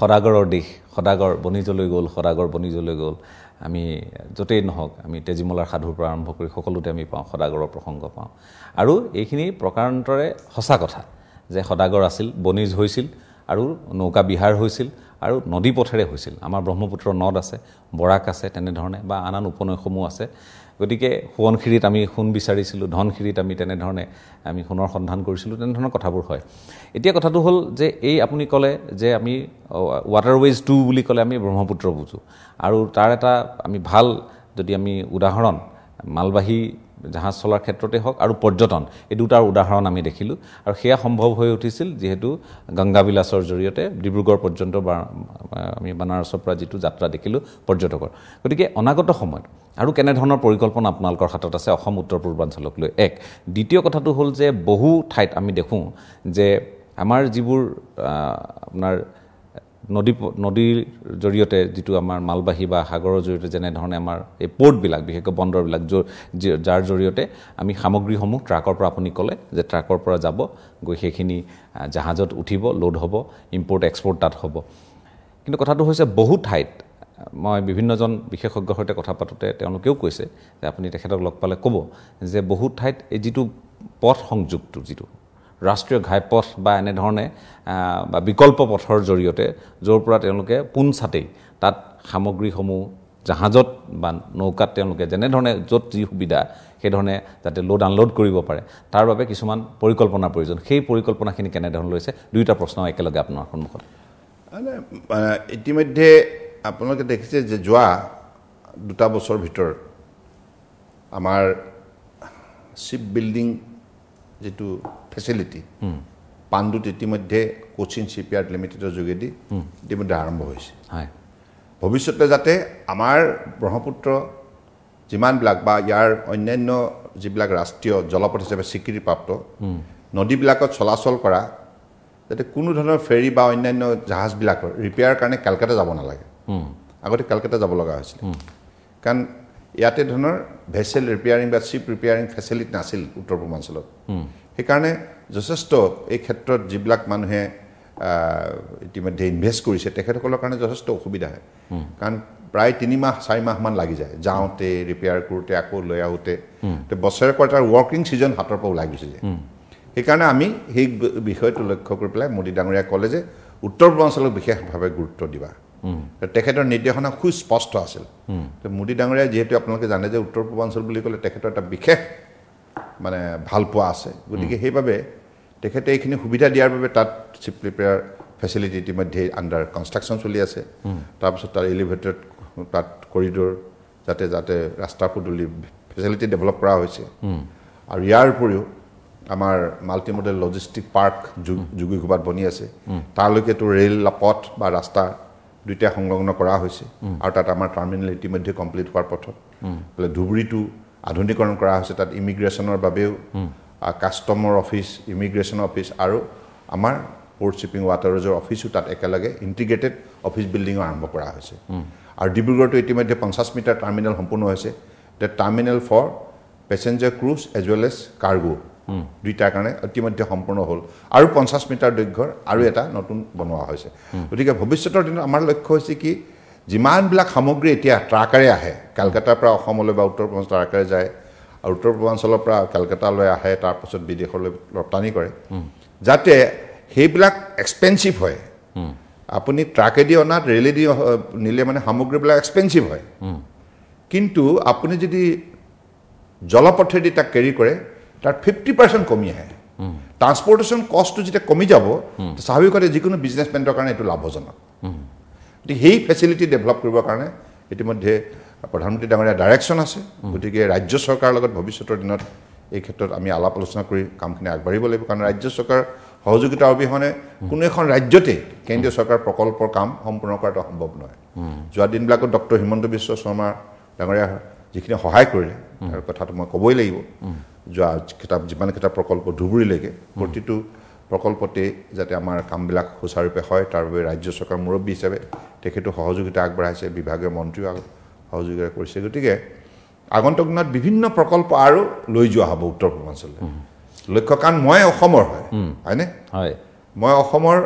সদাগৰৰ দিশ সদাগৰ বনিজলৈ গ'ল সদাগৰ বনিজলৈ গ'ল আমি য'তেই নহওক আমি তেজীমলাৰ সাধুৰ পৰা আৰম্ভ কৰি সকলোতে আমি পাওঁ সদাগৰৰ প্ৰসংগ পাওঁ আৰু এইখিনি প্ৰকাৰান্তৰে সঁচা কথা যে সদাগৰ আছিল বনিজ হৈছিল আৰু নৌকা বিহাৰ হৈছিল আৰু নদী পথেৰে হৈছিল আমাৰ ব্ৰহ্মপুত্ৰৰ নদ আছে বৰাক আছে তেনেধৰণে বা আন আন উপনৈসমূহ আছে গতিকে সোৱণশিৰিত আমি সোণ বিচাৰিছিলোঁ ধনশিৰিত আমি তেনেধৰণে আমি সোণৰ সন্ধান কৰিছিলোঁ তেনেধৰণৰ কথাবোৰ হয় এতিয়া কথাটো হ'ল যে এই আপুনি ক'লে যে আমি ৱাটাৰৱেজ টু বুলি ক'লে আমি ব্ৰহ্মপুত্ৰ বুজোঁ আৰু তাৰ এটা আমি ভাল যদি আমি উদাহৰণ মালবাহী জাহাজ চলাৰ ক্ষেত্ৰতে হওক আৰু পৰ্যটন এই দুটাৰ উদাহৰণ আমি দেখিলোঁ আৰু সেয়া সম্ভৱ হৈ উঠিছিল যিহেতু গংগাবিলাসৰ জৰিয়তে ডিব্ৰুগড় পৰ্যন্ত বা আমি বানাৰসৰ পৰা যিটো যাত্ৰা দেখিলোঁ পৰ্যটকৰ গতিকে অনাগত সময়ত আৰু কেনেধৰণৰ পৰিকল্পনা আপোনালোকৰ হাতত আছে অসম উত্তৰ পূৰ্বাঞ্চলক লৈ এক দ্বিতীয় কথাটো হ'ল যে বহু ঠাইত আমি দেখোঁ যে আমাৰ যিবোৰ আপোনাৰ নদী নদীৰ জৰিয়তে যিটো আমাৰ মালবাহী বা সাগৰৰ জৰিয়তে যেনেধৰণে আমাৰ এই পৰ্টবিলাক বিশেষকৈ বন্দৰবিলাক যাৰ জৰিয়তে আমি সামগ্ৰীসমূহ ট্ৰাকৰ পৰা আপুনি ক'লে যে ট্ৰাকৰ পৰা যাব গৈ সেইখিনি জাহাজত উঠিব লোড হ'ব ইম্পৰ্ট এক্সপৰ্ট তাত হ'ব কিন্তু কথাটো হৈছে বহু ঠাইত মই বিভিন্নজন বিশেষজ্ঞৰ সৈতে কথা পাতোঁতে তেওঁলোকেও কৈছে যে আপুনি তেখেতক লগ পালে ক'ব যে বহু ঠাইত এই যিটো পথ সংযোগটো যিটো ৰাষ্ট্ৰীয় ঘাইপথ বা এনেধৰণে বা বিকল্প পথৰ জৰিয়তে য'ৰ পৰা তেওঁলোকে পোনচাতেই তাত সামগ্ৰীসমূহ জাহাজত বা নৌকাত তেওঁলোকে যেনেধৰণে য'ত যি সুবিধা সেইধৰণে যাতে লোড আনলোড কৰিব পাৰে তাৰ বাবে কিছুমান পৰিকল্পনাৰ প্ৰয়োজন সেই পৰিকল্পনাখিনি কেনেধৰণে লৈছে দুয়োটা প্ৰশ্ন একেলগে আপোনাৰ সন্মুখত ইতিমধ্যে আপোনালোকে দেখিছে যে যোৱা দুটা বছৰ ভিতৰত আমাৰ শ্বিপ বিল্ডিং যিটো ফেচিলিটি hmm. পাণ্ডুত ইতিমধ্যে কোচিং শ্বিপয়াৰ্ড লিমিটেডৰ যোগেদি hmm. ইতিমধ্যে আৰম্ভ হৈছে ভৱিষ্যতে যাতে আমাৰ ব্ৰহ্মপুত্ৰ যিমানবিলাক বা ইয়াৰ অন্যান্য যিবিলাক ৰাষ্ট্ৰীয় জলপথ হিচাপে স্বীকৃতিপ্ৰাপ্ত hmm. নদীবিলাকত চলাচল কৰা যাতে কোনো ধৰণৰ ফেৰী বা অন্যান্য জাহাজবিলাকৰ ৰিপেয়াৰ কাৰণে কেলকাতা যাব নালাগে আগতে কেলকাতা যাব লগা হৈছিল কাৰণ ইয়াতে ধৰণৰ ভেচেল ৰিপেয়াৰিং বা চিপ ৰিপেয়াৰিং ফেচিলিটি নাছিল উত্তৰ পূৰ্বাঞ্চলত সেইকাৰণে যথেষ্ট এই ক্ষেত্ৰত যিবিলাক মানুহে ইতিমধ্যে ইনভেষ্ট কৰিছে তেখেতসকলৰ কাৰণে যথেষ্ট অসুবিধা হয় কাৰণ প্ৰায় তিনিমাহ চাৰি মাহমান লাগি যায় যাওঁতে ৰিপেয়াৰ কৰোঁতে আকৌ লৈ আহোঁতে বছৰেকৰ এটা ৱৰ্কিং ছিজন হাতৰ পৰা ওলাই গুচি যায় সেইকাৰণে আমি সেই বিষয়টো লক্ষ্য কৰি পেলাই মোদী ডাঙৰীয়াই ক'লে যে উত্তৰ পূৰ্বাঞ্চলক বিশেষভাৱে গুৰুত্ব দিবা তেখেতৰ নিৰ্দেশনা সুস্পষ্ট আছিল মোদী ডাঙৰীয়াই যিহেতু আপোনালোকে জানে যে উত্তৰ পূৰ্বাঞ্চল বুলি ক'লে তেখেতৰ এটা বিশেষ মানে ভাল পোৱা আছে গতিকে সেইবাবে তেখেতে এইখিনি সুবিধা দিয়াৰ বাবে তাত চিপ প্ৰিপেয়াৰ ফেচিলিটি ইতিমধ্যে আণ্ডাৰ কনষ্ট্ৰাকশ্যন চলি আছে তাৰপিছত তাৰ এলিভেটেড তাত কৰিডৰ যাতে যাতে ৰাস্তা পদূলি ফেচিলিটি ডেভেলপ কৰা হৈছে আৰু ইয়াৰ উপৰিও আমাৰ মাল্টি মডেল লজিষ্টিক পাৰ্ক যোগীঘোপাত বনি আছে তালৈকেতো ৰেল পথ বা ৰাস্তা দুয়োটাই সংলগ্ন কৰা হৈছে আৰু তাত আমাৰ টাৰ্মিনেল ইতিমধ্যে কমপ্লিট হোৱাৰ পথত ধুবুৰীটো আধুনিকৰণ কৰা হৈছে তাত ইমিগ্ৰেশ্যনৰ বাবেও কাষ্টমৰ অফিচ ইমিগ্ৰেশ্যন অফিচ আৰু আমাৰ পৰ্ট শ্বিপিং ৱাটাৰজৰ অফিচো তাত একেলগে ইণ্টিগ্ৰেটেড অফিচ বিল্ডিঙো আৰম্ভ কৰা হৈছে আৰু ডিব্ৰুগড়তো ইতিমধ্যে পঞ্চাছ মিটাৰ টাৰ্মিনেল সম্পূৰ্ণ হৈছে the terminal for passenger cruise as well as cargo দুইটাৰ কাৰণে ইতিমধ্যে সম্পূৰ্ণ হ'ল আৰু পঞ্চাছ মিটাৰ দৈৰ্ঘ্যৰ আৰু এটা নতুন বনোৱা হৈছে গতিকে ভৱিষ্যতৰ দিনত আমাৰ লক্ষ্য হৈছে কি যিমানবিলাক সামগ্ৰী এতিয়া ট্ৰাকেৰে আহে কেলকাতাৰ পৰা অসমলৈ বা উত্তৰ পূৰ্বাঞ্চল ট্ৰাকেৰে যায় আৰু উত্তৰ পূৰ্বাঞ্চলৰ পৰা কেলকাতালৈ আহে তাৰপাছত বিদেশলৈ ৰপ্তানি কৰে যাতে সেইবিলাক এক্সপেঞ্চিভ হয় আপুনি ট্ৰাকেদি অনাত ৰেলেদি নিলে মানে সামগ্ৰীবিলাক এক্সপেঞ্চিভ হয় কিন্তু আপুনি যদি জলপথেদি তাক কেৰি কৰে তাৰ ফিফটি পাৰ্চেণ্ট কমি আহে ট্ৰান্সপৰ্টেশ্যন কষ্টটো যেতিয়া কমি যাব স্বাভাৱিকতে যিকোনো বিজনেছমেনৰ কাৰণে এইটো লাভজনক গতিকে সেই ফেচিলিটি ডেভেলপ কৰিবৰ কাৰণে ইতিমধ্যে প্ৰধানমন্ত্ৰী ডাঙৰীয়া ডাইৰেকশ্যন আছে গতিকে ৰাজ্য চৰকাৰৰ লগত ভৱিষ্যতৰ দিনত এই ক্ষেত্ৰত আমি আলাপ আলোচনা কৰি কামখিনি আগবাঢ়িব লাগিব কাৰণ ৰাজ্য চৰকাৰ সহযোগিতা অবিহনে কোনো এখন ৰাজ্যতে কেন্দ্ৰীয় চৰকাৰ প্ৰকল্পৰ কাম সম্পূৰ্ণ কৰাটো সম্ভৱ নহয় যোৱা দিনবিলাকত ডক্টৰ হিমন্ত বিশ্ব শৰ্মা ডাঙৰীয়া যিখিনি সহায় কৰিলে তাৰ কথাটো মই ক'বই লাগিব যোৱা কিতাপ যিমানকেইটা প্ৰকল্প ধুবুৰীলৈকে প্ৰতিটো প্ৰকল্পতেই যাতে আমাৰ কামবিলাক সুচাৰুৰূপে হয় তাৰ বাবে ৰাজ্য চৰকাৰৰ মুৰব্বী হিচাপে তেখেতো সহযোগিতা আগবঢ়াইছে বিভাগীয় মন্ত্ৰীও সহযোগিতা কৰিছে গতিকে আগন্তুক দিনত বিভিন্ন প্ৰকল্প আৰু লৈ যোৱা হ'ব উত্তৰ পূৰ্বাঞ্চললৈ লক্ষ্য কাৰণ মই অসমৰ হয় হয়নে হয় মই অসমৰ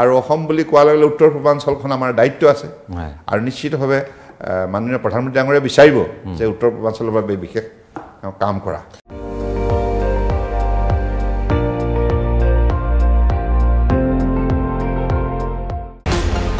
আৰু অসম বুলি কোৱাৰ লগে লগে উত্তৰ পূৰ্বাঞ্চলখন আমাৰ দায়িত্ব আছে আৰু নিশ্চিতভাৱে মাননীয় প্ৰধানমন্ত্ৰী ডাঙৰীয়া বিচাৰিব যে উত্তৰ পূৰ্বাঞ্চলৰ বাবে বিশেষ কাম কৰা